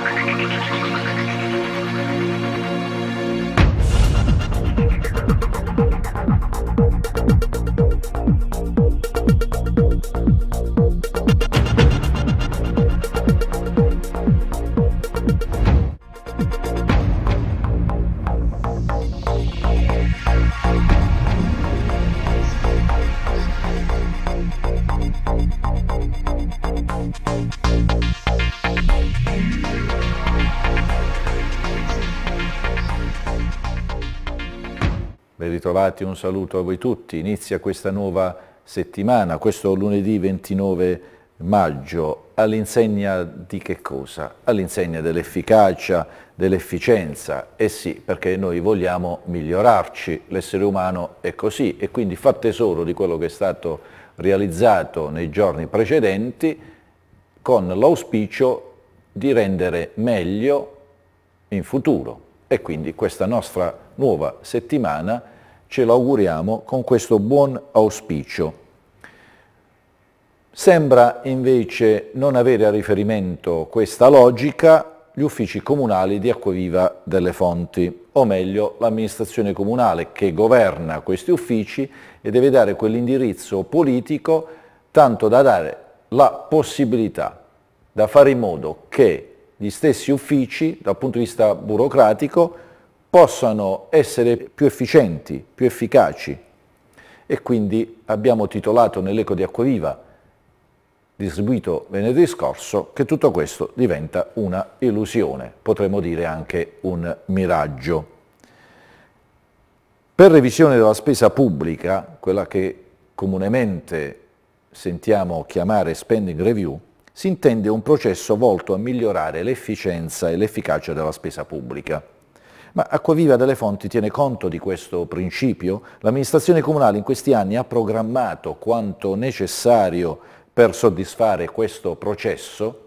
Thank you. bentrovati, un saluto a voi tutti. Inizia questa nuova settimana, questo lunedì 29 maggio, all'insegna di che cosa? All'insegna dell'efficacia, dell'efficienza. Eh sì, perché noi vogliamo migliorarci, l'essere umano è così e quindi fa tesoro di quello che è stato realizzato nei giorni precedenti con l'auspicio di rendere meglio in futuro. E quindi questa nostra nuova settimana ce lo auguriamo con questo buon auspicio. Sembra invece non avere a riferimento questa logica gli uffici comunali di Acquaviva delle Fonti, o meglio l'amministrazione comunale che governa questi uffici e deve dare quell'indirizzo politico tanto da dare la possibilità, da fare in modo che gli stessi uffici, dal punto di vista burocratico, possano essere più efficienti, più efficaci e quindi abbiamo titolato nell'Eco di Acquaviva distribuito venerdì scorso che tutto questo diventa una illusione, potremmo dire anche un miraggio. Per revisione della spesa pubblica, quella che comunemente sentiamo chiamare spending review, si intende un processo volto a migliorare l'efficienza e l'efficacia della spesa pubblica. Ma Acquaviva delle Fonti tiene conto di questo principio? L'amministrazione comunale in questi anni ha programmato quanto necessario per soddisfare questo processo?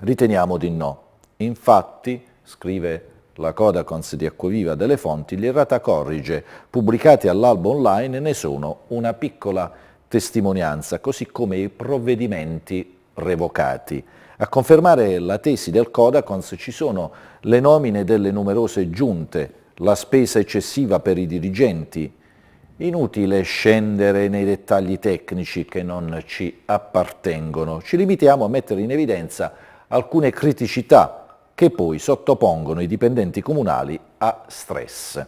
Riteniamo di no. Infatti, scrive la Codacons di Acquaviva delle Fonti, gli errata corrige pubblicati all'albo online ne sono una piccola testimonianza, così come i provvedimenti revocati. A confermare la tesi del Codacons ci sono le nomine delle numerose giunte, la spesa eccessiva per i dirigenti. Inutile scendere nei dettagli tecnici che non ci appartengono. Ci limitiamo a mettere in evidenza alcune criticità che poi sottopongono i dipendenti comunali a stress.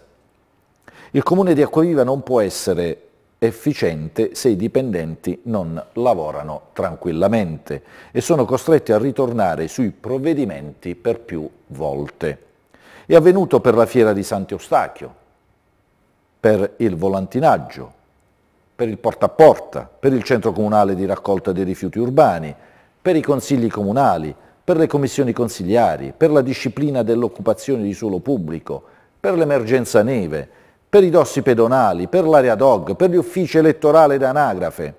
Il comune di Acquaviva non può essere efficiente se i dipendenti non lavorano tranquillamente e sono costretti a ritornare sui provvedimenti per più volte. È avvenuto per la fiera di Sant'Eustachio, per il volantinaggio, per il porta a porta, per il centro comunale di raccolta dei rifiuti urbani, per i consigli comunali, per le commissioni consigliari, per la disciplina dell'occupazione di suolo pubblico, per l'emergenza neve, per i dossi pedonali, per l'area DOG, per gli uffici elettorali ed anagrafe.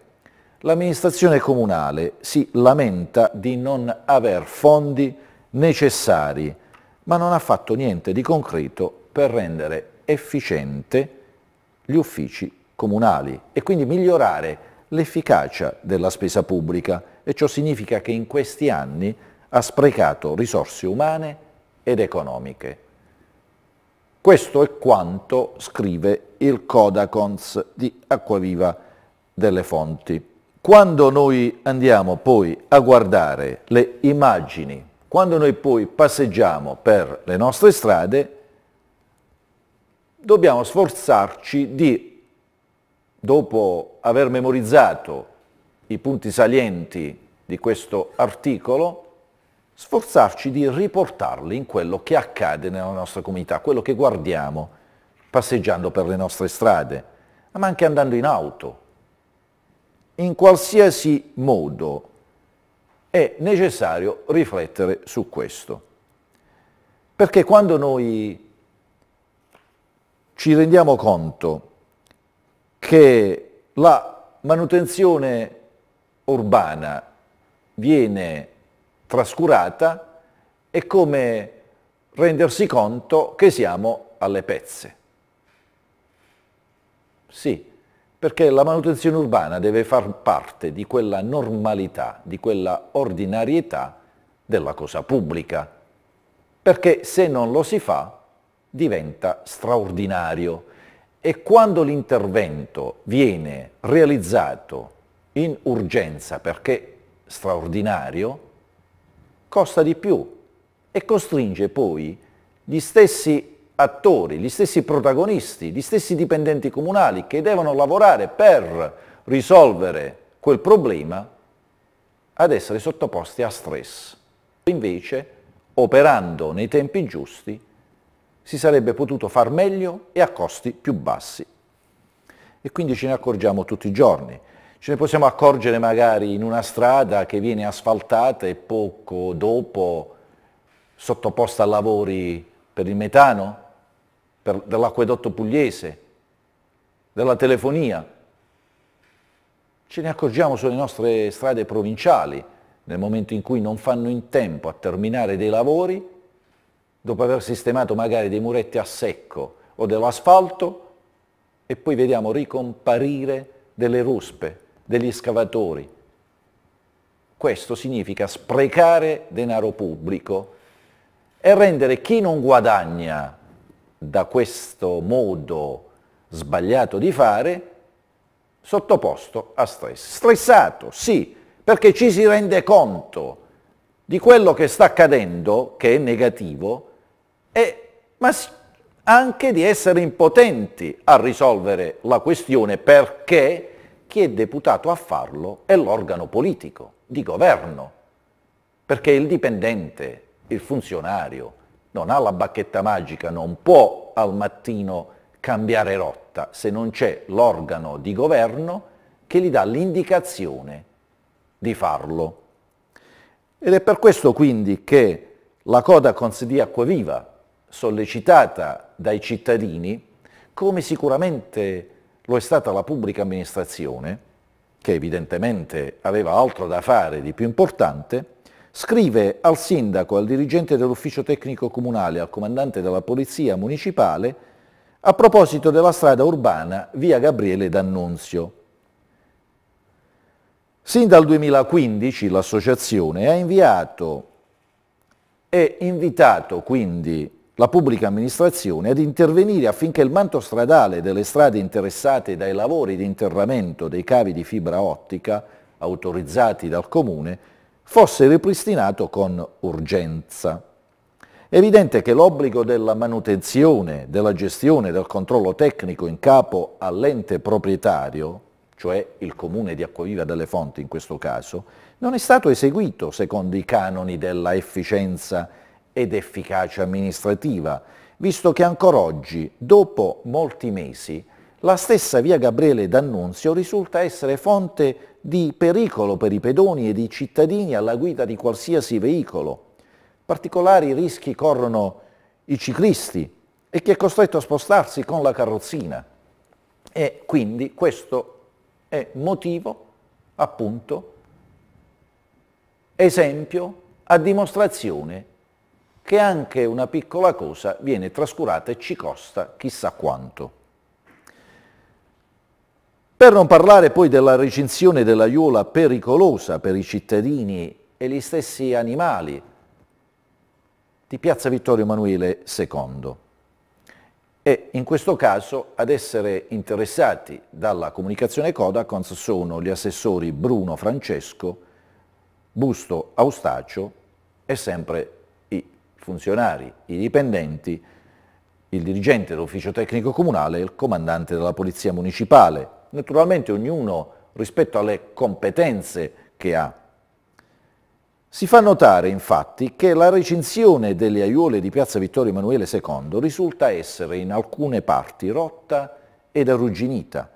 L'amministrazione comunale si lamenta di non aver fondi necessari, ma non ha fatto niente di concreto per rendere efficiente gli uffici comunali e quindi migliorare l'efficacia della spesa pubblica e ciò significa che in questi anni ha sprecato risorse umane ed economiche. Questo è quanto scrive il Codacons di Acquaviva delle Fonti. Quando noi andiamo poi a guardare le immagini, quando noi poi passeggiamo per le nostre strade, dobbiamo sforzarci di, dopo aver memorizzato i punti salienti di questo articolo, sforzarci di riportarli in quello che accade nella nostra comunità, quello che guardiamo passeggiando per le nostre strade, ma anche andando in auto. In qualsiasi modo è necessario riflettere su questo. Perché quando noi ci rendiamo conto che la manutenzione urbana viene trascurata è come rendersi conto che siamo alle pezze. Sì, perché la manutenzione urbana deve far parte di quella normalità, di quella ordinarietà della cosa pubblica, perché se non lo si fa diventa straordinario e quando l'intervento viene realizzato in urgenza perché straordinario, costa di più e costringe poi gli stessi attori, gli stessi protagonisti, gli stessi dipendenti comunali che devono lavorare per risolvere quel problema ad essere sottoposti a stress. Invece, operando nei tempi giusti, si sarebbe potuto far meglio e a costi più bassi. E quindi ce ne accorgiamo tutti i giorni. Ce ne possiamo accorgere magari in una strada che viene asfaltata e poco dopo sottoposta a lavori per il metano, per, dell'acquedotto pugliese, della telefonia. Ce ne accorgiamo sulle nostre strade provinciali, nel momento in cui non fanno in tempo a terminare dei lavori, dopo aver sistemato magari dei muretti a secco o dell'asfalto, e poi vediamo ricomparire delle ruspe degli scavatori. Questo significa sprecare denaro pubblico e rendere chi non guadagna da questo modo sbagliato di fare sottoposto a stress. Stressato, sì, perché ci si rende conto di quello che sta accadendo, che è negativo, e, ma anche di essere impotenti a risolvere la questione perché chi è deputato a farlo è l'organo politico, di governo, perché il dipendente, il funzionario, non ha la bacchetta magica, non può al mattino cambiare rotta se non c'è l'organo di governo che gli dà l'indicazione di farlo. Ed è per questo quindi che la Codacons di viva, sollecitata dai cittadini, come sicuramente lo è stata la pubblica amministrazione, che evidentemente aveva altro da fare di più importante, scrive al sindaco, al dirigente dell'ufficio tecnico comunale, al comandante della polizia municipale, a proposito della strada urbana via Gabriele D'Annunzio. Sin dal 2015 l'associazione ha inviato e invitato quindi la pubblica amministrazione ad intervenire affinché il manto stradale delle strade interessate dai lavori di interramento dei cavi di fibra ottica autorizzati dal Comune fosse ripristinato con urgenza. È evidente che l'obbligo della manutenzione, della gestione, del controllo tecnico in capo all'ente proprietario, cioè il Comune di Acquaviva delle Fonti in questo caso, non è stato eseguito secondo i canoni della efficienza ed efficacia amministrativa, visto che ancora oggi, dopo molti mesi, la stessa via Gabriele D'Annunzio risulta essere fonte di pericolo per i pedoni e i cittadini alla guida di qualsiasi veicolo. Particolari rischi corrono i ciclisti e chi è costretto a spostarsi con la carrozzina. E quindi questo è motivo, appunto, esempio a dimostrazione che anche una piccola cosa viene trascurata e ci costa chissà quanto. Per non parlare poi della recinzione dell'aiuola pericolosa per i cittadini e gli stessi animali di Piazza Vittorio Emanuele II. E in questo caso ad essere interessati dalla comunicazione Codacons sono gli assessori Bruno Francesco, Busto Austacio e sempre funzionari, i dipendenti, il dirigente dell'ufficio tecnico comunale e il comandante della polizia municipale. Naturalmente ognuno rispetto alle competenze che ha. Si fa notare infatti che la recinzione delle aiuole di Piazza Vittorio Emanuele II risulta essere in alcune parti rotta ed arrugginita,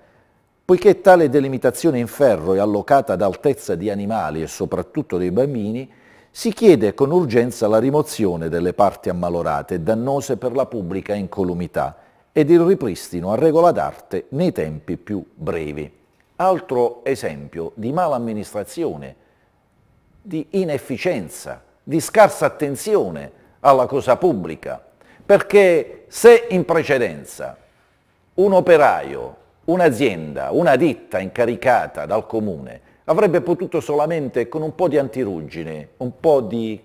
poiché tale delimitazione in ferro e allocata ad altezza di animali e soprattutto dei bambini si chiede con urgenza la rimozione delle parti ammalorate e dannose per la pubblica incolumità ed il ripristino a regola d'arte nei tempi più brevi. Altro esempio di mala amministrazione, di inefficienza, di scarsa attenzione alla cosa pubblica, perché se in precedenza un operaio, un'azienda, una ditta incaricata dal comune avrebbe potuto solamente con un po' di antiruggine, un po' di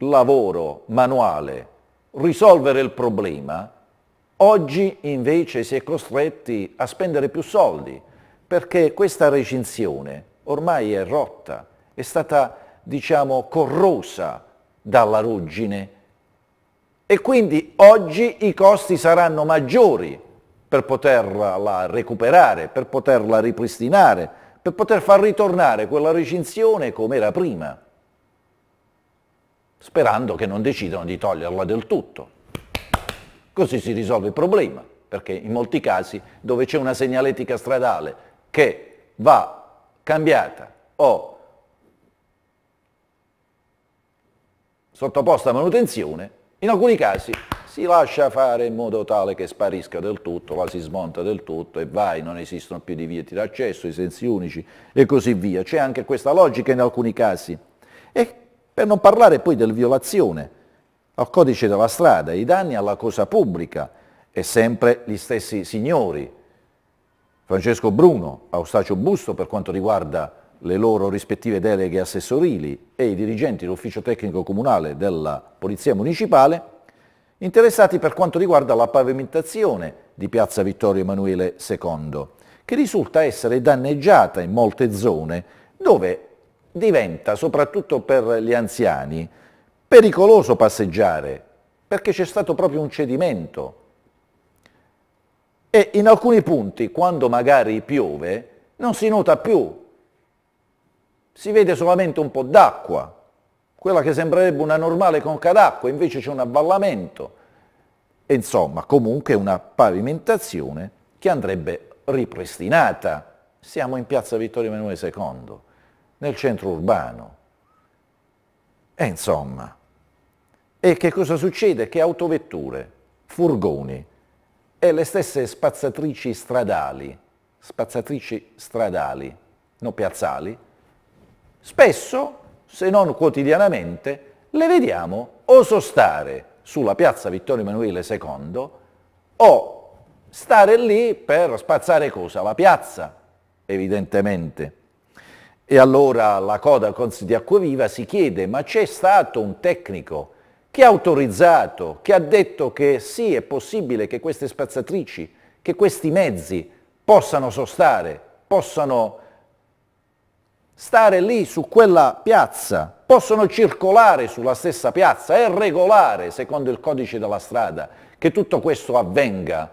lavoro manuale, risolvere il problema, oggi invece si è costretti a spendere più soldi, perché questa recinzione ormai è rotta, è stata, diciamo, corrosa dalla ruggine e quindi oggi i costi saranno maggiori per poterla recuperare, per poterla ripristinare, per poter far ritornare quella recinzione come era prima, sperando che non decidano di toglierla del tutto. Così si risolve il problema, perché in molti casi dove c'è una segnaletica stradale che va cambiata o sottoposta a manutenzione, in alcuni casi si lascia fare in modo tale che sparisca del tutto, la si smonta del tutto e vai, non esistono più divieti d'accesso, i sensi unici e così via. C'è anche questa logica in alcuni casi. E per non parlare poi del violazione al codice della strada, i danni alla cosa pubblica e sempre gli stessi signori, Francesco Bruno, Austacio Busto per quanto riguarda le loro rispettive deleghe assessorili e i dirigenti dell'ufficio tecnico comunale della Polizia Municipale, interessati per quanto riguarda la pavimentazione di Piazza Vittorio Emanuele II, che risulta essere danneggiata in molte zone, dove diventa, soprattutto per gli anziani, pericoloso passeggiare, perché c'è stato proprio un cedimento. E in alcuni punti, quando magari piove, non si nota più, si vede solamente un po' d'acqua, quella che sembrerebbe una normale conca d'acqua, invece c'è un avvallamento, insomma comunque una pavimentazione che andrebbe ripristinata. Siamo in piazza Vittorio Emanuele II, nel centro urbano. E insomma, e che cosa succede? Che autovetture, furgoni e le stesse spazzatrici stradali, spazzatrici stradali, non piazzali, spesso se non quotidianamente, le vediamo o sostare sulla piazza Vittorio Emanuele II o stare lì per spazzare cosa? La piazza, evidentemente. E allora la coda di Acquaviva si chiede, ma c'è stato un tecnico che ha autorizzato, che ha detto che sì, è possibile che queste spazzatrici, che questi mezzi possano sostare, possano stare lì su quella piazza, possono circolare sulla stessa piazza, è regolare secondo il codice della strada che tutto questo avvenga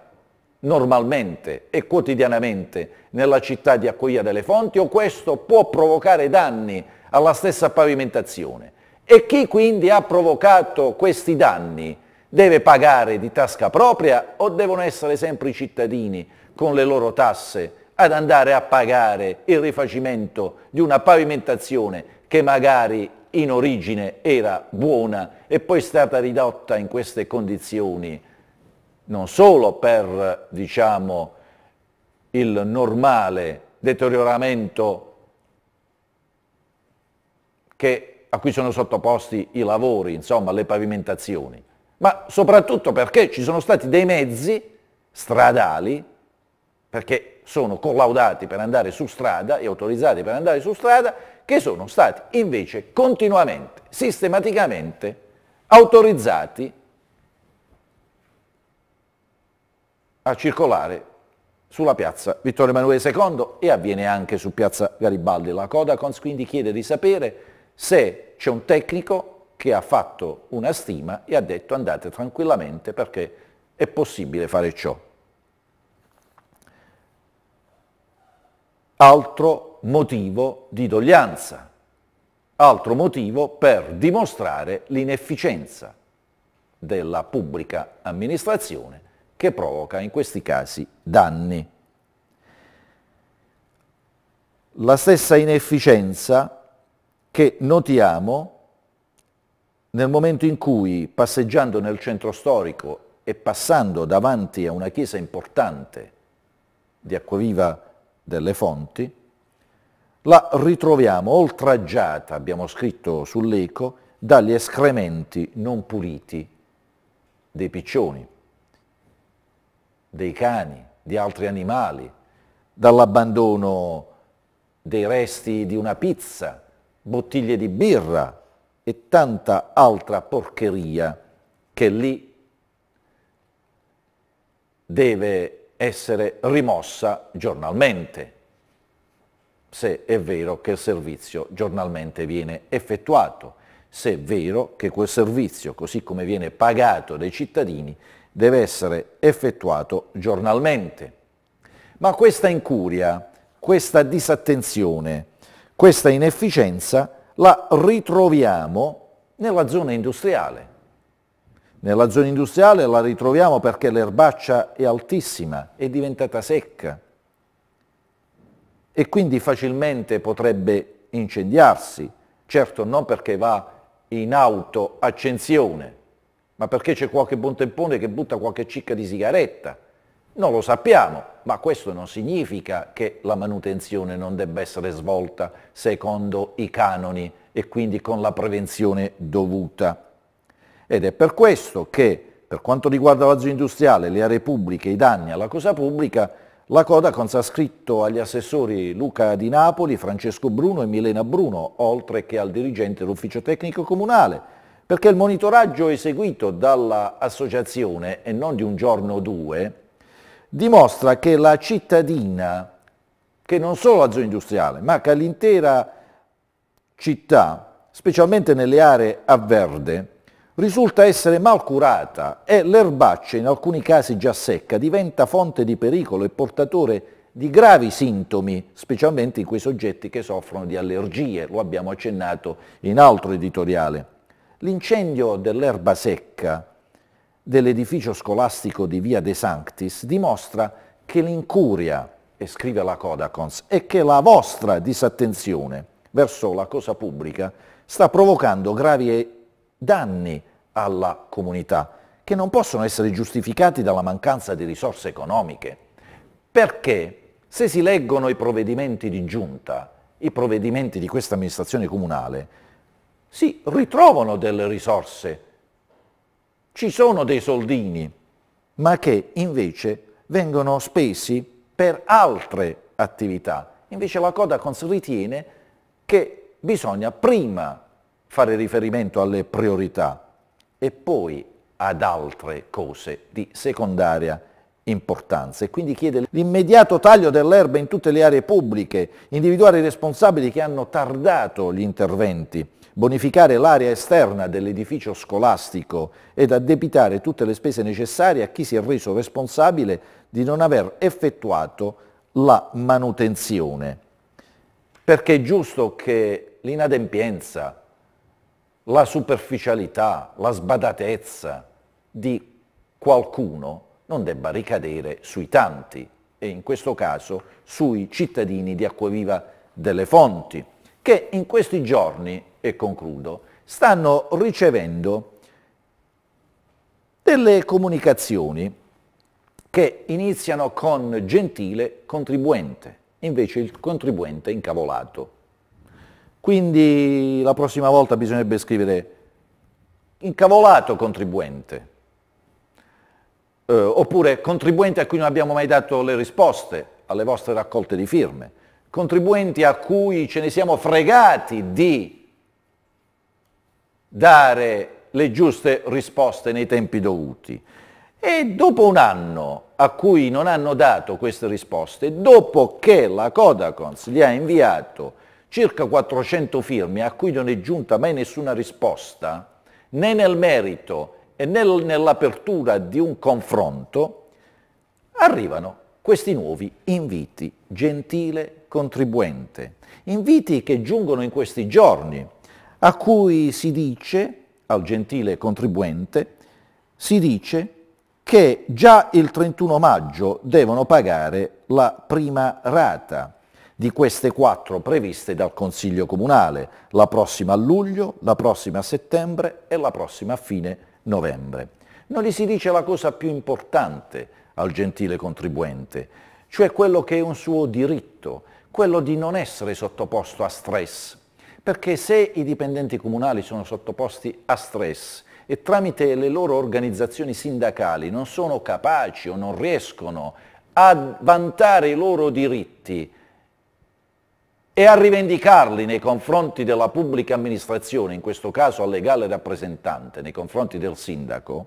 normalmente e quotidianamente nella città di Accoglia delle Fonti o questo può provocare danni alla stessa pavimentazione. E chi quindi ha provocato questi danni deve pagare di tasca propria o devono essere sempre i cittadini con le loro tasse ad andare a pagare il rifacimento di una pavimentazione che magari in origine era buona e poi è stata ridotta in queste condizioni non solo per diciamo, il normale deterioramento che, a cui sono sottoposti i lavori, insomma le pavimentazioni, ma soprattutto perché ci sono stati dei mezzi stradali, perché sono collaudati per andare su strada e autorizzati per andare su strada, che sono stati invece continuamente, sistematicamente autorizzati a circolare sulla piazza Vittorio Emanuele II e avviene anche su piazza Garibaldi. La Codacons quindi chiede di sapere se c'è un tecnico che ha fatto una stima e ha detto andate tranquillamente perché è possibile fare ciò. altro motivo di doglianza, altro motivo per dimostrare l'inefficienza della pubblica amministrazione che provoca in questi casi danni. La stessa inefficienza che notiamo nel momento in cui passeggiando nel centro storico e passando davanti a una chiesa importante di Acquaviva delle fonti, la ritroviamo oltraggiata, abbiamo scritto sull'eco, dagli escrementi non puliti dei piccioni, dei cani, di altri animali, dall'abbandono dei resti di una pizza, bottiglie di birra e tanta altra porcheria che lì deve essere rimossa giornalmente, se è vero che il servizio giornalmente viene effettuato, se è vero che quel servizio, così come viene pagato dai cittadini, deve essere effettuato giornalmente. Ma questa incuria, questa disattenzione, questa inefficienza la ritroviamo nella zona industriale. Nella zona industriale la ritroviamo perché l'erbaccia è altissima, è diventata secca e quindi facilmente potrebbe incendiarsi, certo non perché va in auto accensione, ma perché c'è qualche buon che butta qualche cicca di sigaretta. Non lo sappiamo, ma questo non significa che la manutenzione non debba essere svolta secondo i canoni e quindi con la prevenzione dovuta. Ed è per questo che, per quanto riguarda la zona industriale, le aree pubbliche, i danni alla cosa pubblica, la Codacons ha scritto agli assessori Luca Di Napoli, Francesco Bruno e Milena Bruno, oltre che al dirigente dell'ufficio tecnico comunale, perché il monitoraggio eseguito dall'associazione, e non di un giorno o due, dimostra che la cittadina, che non solo la zona industriale, ma che l'intera città, specialmente nelle aree a verde, risulta essere mal curata e l'erbaccia, in alcuni casi già secca, diventa fonte di pericolo e portatore di gravi sintomi, specialmente in quei soggetti che soffrono di allergie, lo abbiamo accennato in altro editoriale. L'incendio dell'erba secca dell'edificio scolastico di Via De Sanctis dimostra che l'incuria, e scrive la Codacons, e che la vostra disattenzione verso la cosa pubblica sta provocando gravi danni alla comunità, che non possono essere giustificati dalla mancanza di risorse economiche. Perché se si leggono i provvedimenti di giunta, i provvedimenti di questa amministrazione comunale, si ritrovano delle risorse, ci sono dei soldini, ma che invece vengono spesi per altre attività. Invece la coda Codacons ritiene che bisogna prima fare riferimento alle priorità e poi ad altre cose di secondaria importanza e quindi chiede l'immediato taglio dell'erba in tutte le aree pubbliche, individuare i responsabili che hanno tardato gli interventi, bonificare l'area esterna dell'edificio scolastico ed addebitare tutte le spese necessarie a chi si è reso responsabile di non aver effettuato la manutenzione. Perché è giusto che l'inadempienza la superficialità, la sbadatezza di qualcuno non debba ricadere sui tanti e in questo caso sui cittadini di Acquaviva delle Fonti, che in questi giorni, e concludo, stanno ricevendo delle comunicazioni che iniziano con gentile contribuente, invece il contribuente incavolato. Quindi la prossima volta bisognerebbe scrivere incavolato contribuente, eh, oppure contribuente a cui non abbiamo mai dato le risposte alle vostre raccolte di firme, contribuenti a cui ce ne siamo fregati di dare le giuste risposte nei tempi dovuti. E dopo un anno a cui non hanno dato queste risposte, dopo che la Codacons gli ha inviato circa 400 firme a cui non è giunta mai nessuna risposta, né nel merito e né nell'apertura di un confronto, arrivano questi nuovi inviti, gentile contribuente, inviti che giungono in questi giorni, a cui si dice, al gentile contribuente, si dice che già il 31 maggio devono pagare la prima rata di queste quattro previste dal Consiglio Comunale, la prossima a luglio, la prossima a settembre e la prossima a fine novembre. Non gli si dice la cosa più importante al gentile contribuente, cioè quello che è un suo diritto, quello di non essere sottoposto a stress, perché se i dipendenti comunali sono sottoposti a stress e tramite le loro organizzazioni sindacali non sono capaci o non riescono a vantare i loro diritti, e a rivendicarli nei confronti della pubblica amministrazione, in questo caso al legale rappresentante, nei confronti del sindaco,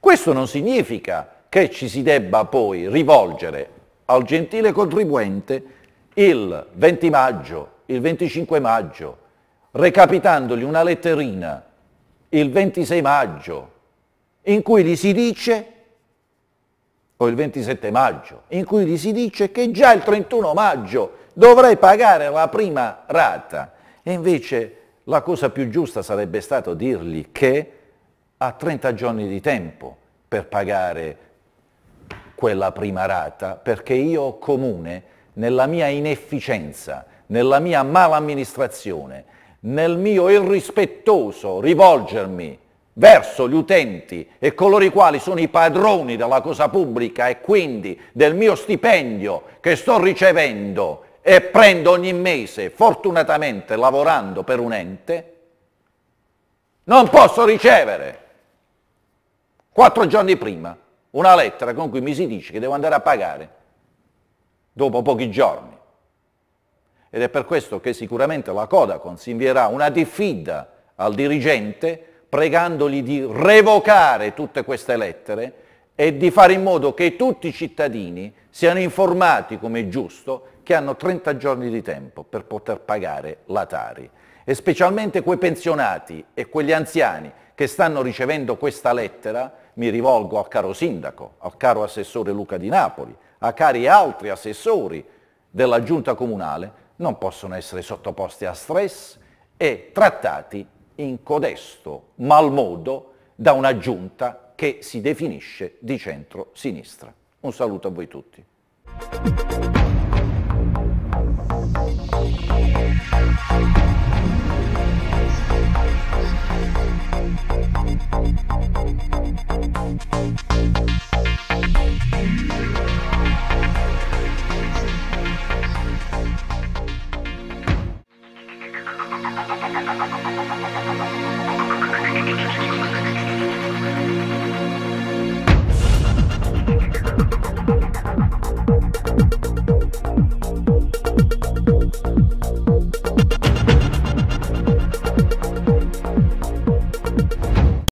questo non significa che ci si debba poi rivolgere al gentile contribuente il 20 maggio, il 25 maggio, recapitandogli una letterina il 26 maggio in cui gli si dice, o il 27 maggio, in cui gli si dice che già il 31 maggio dovrei pagare la prima rata. E invece la cosa più giusta sarebbe stato dirgli che ha 30 giorni di tempo per pagare quella prima rata, perché io comune, nella mia inefficienza, nella mia malamministrazione, nel mio irrispettoso rivolgermi verso gli utenti e coloro i quali sono i padroni della cosa pubblica e quindi del mio stipendio che sto ricevendo e prendo ogni mese, fortunatamente lavorando per un ente, non posso ricevere quattro giorni prima una lettera con cui mi si dice che devo andare a pagare dopo pochi giorni. Ed è per questo che sicuramente la Codacons invierà una diffida al dirigente pregandogli di revocare tutte queste lettere e di fare in modo che tutti i cittadini siano informati come è giusto che hanno 30 giorni di tempo per poter pagare la Tari e specialmente quei pensionati e quegli anziani che stanno ricevendo questa lettera, mi rivolgo al caro sindaco, al caro assessore Luca di Napoli, a cari altri assessori della giunta comunale, non possono essere sottoposti a stress e trattati in codesto malmodo da una giunta che si definisce di centro-sinistra. Un saluto a voi tutti. Thank you.